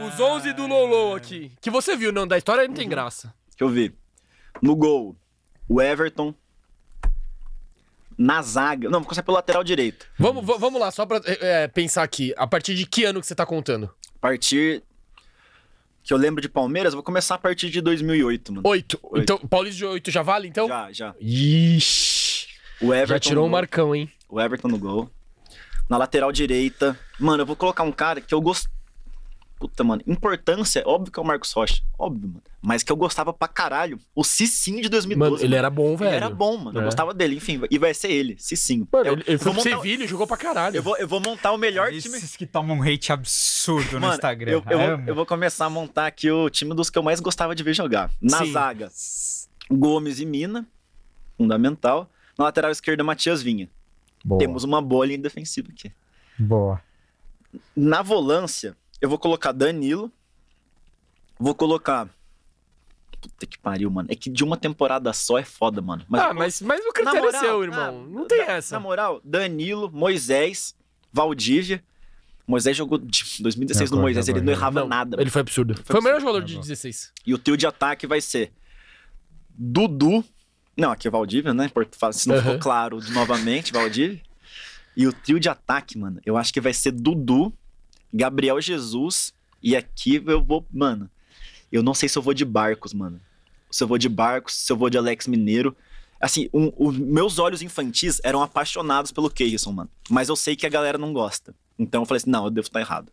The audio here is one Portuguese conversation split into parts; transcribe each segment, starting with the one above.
Os 11 do Lolo aqui. Que você viu, não, da história não tem uhum. graça. Que eu vi. No gol, o Everton. Na zaga. Não, vou começar pelo lateral direito. Vamos, vamos lá, só pra é, é, pensar aqui. A partir de que ano que você tá contando? A partir. Que eu lembro de Palmeiras, vou começar a partir de 2008, mano. Oito. Então, Paulista de 8 já vale, então? Já, já. Ixi. O Everton. Já tirou o um marcão, hein? O Everton no gol. Na lateral direita. Mano, eu vou colocar um cara que eu gostei puta, mano, importância, óbvio que é o Marcos Rocha, óbvio, mano. Mas que eu gostava pra caralho. O Cicinho de 2012. Mano, ele mano. era bom, velho. Ele era bom, mano. É. Eu gostava dele, enfim. E vai ser ele, Cicinho. Mano, eu, ele, foi pro Sevilha o... jogou pra caralho. Eu vou, eu vou montar o melhor time. Esses que tomam um hate absurdo mano, no Instagram. Eu, eu, vou, eu, vou, começar a montar aqui o time dos que eu mais gostava de ver jogar. Na Sim. zaga, Gomes e Mina, fundamental. Na lateral esquerda, Matias Vinha. Boa. Temos uma boa linha defensiva aqui. Boa. Na volância, eu vou colocar Danilo. Vou colocar. Puta que pariu, mano. É que de uma temporada só é foda, mano. Mas ah, eu... mas, mas o critério é moral, é seu, irmão. não tem essa. Na moral, Danilo, Moisés, Valdívia. Moisés jogou de 2016 não, no Moisés, ele não, não errava nada. Ele foi absurdo. Foi, foi absurdo. o melhor jogador de 16. E o teu de ataque vai ser Dudu. Não, aqui é Valdívia, né? Se não uhum. ficou claro novamente, Valdívia. E o trio de ataque, mano, eu acho que vai ser Dudu, Gabriel Jesus. E aqui eu vou, mano. Eu não sei se eu vou de barcos, mano. Se eu vou de barcos, se eu vou de Alex Mineiro. Assim, um, os meus olhos infantis eram apaixonados pelo Keyson, mano. Mas eu sei que a galera não gosta. Então eu falei assim: não, eu devo estar tá errado.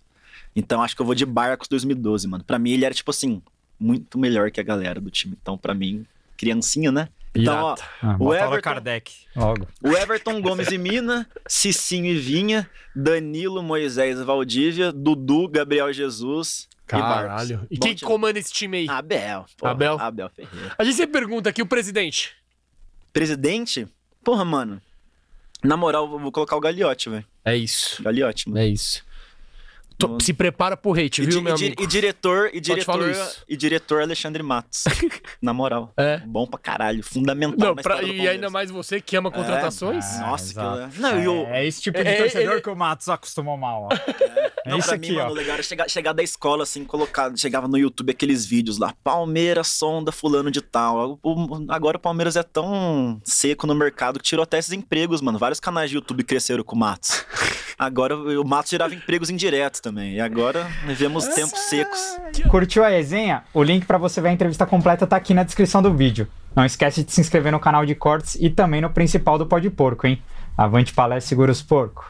Então acho que eu vou de barcos 2012, mano. Pra mim ele era tipo assim, muito melhor que a galera do time. Então pra mim, criancinha, né? Então, ó, ah, o, Everton, Kardec. Logo. o Everton Gomes e Mina, Cicinho e Vinha, Danilo, Moisés Valdívia, Dudu, Gabriel Jesus, Caralho. E, e quem comanda esse time aí? Abel. Porra, Abel. Abel Ferreira. A gente sempre pergunta aqui o presidente. Presidente? Porra, mano. Na moral, vou colocar o Gagliotti, velho. É isso. Gagliotti, É isso. Tô, se prepara pro hate, e viu, di, meu amigo? E diretor, e diretor, e diretor Alexandre Matos. na moral. É. Bom pra caralho, fundamental. Não, pra, e ainda mais você que ama é, contratações. É, nossa, é, que... Não, eu... É, é, esse tipo de é, torcedor que o Matos acostumou mal. Ó. É. Não, isso pra aqui, mim, ó. mano, legal era chegar, chegar, da escola, assim, colocar, chegava no YouTube aqueles vídeos lá, Palmeiras sonda fulano de tal. agora o Palmeiras é tão seco no mercado que tirou até esses empregos, mano. Vários canais de YouTube cresceram com o Matos. Agora o mato gerava empregos indiretos também. E agora vivemos ah, tempos secos. Curtiu a resenha? O link para você ver a entrevista completa tá aqui na descrição do vídeo. Não esquece de se inscrever no canal de cortes e também no principal do Pode Porco, hein? Avante palestra, segura os porco.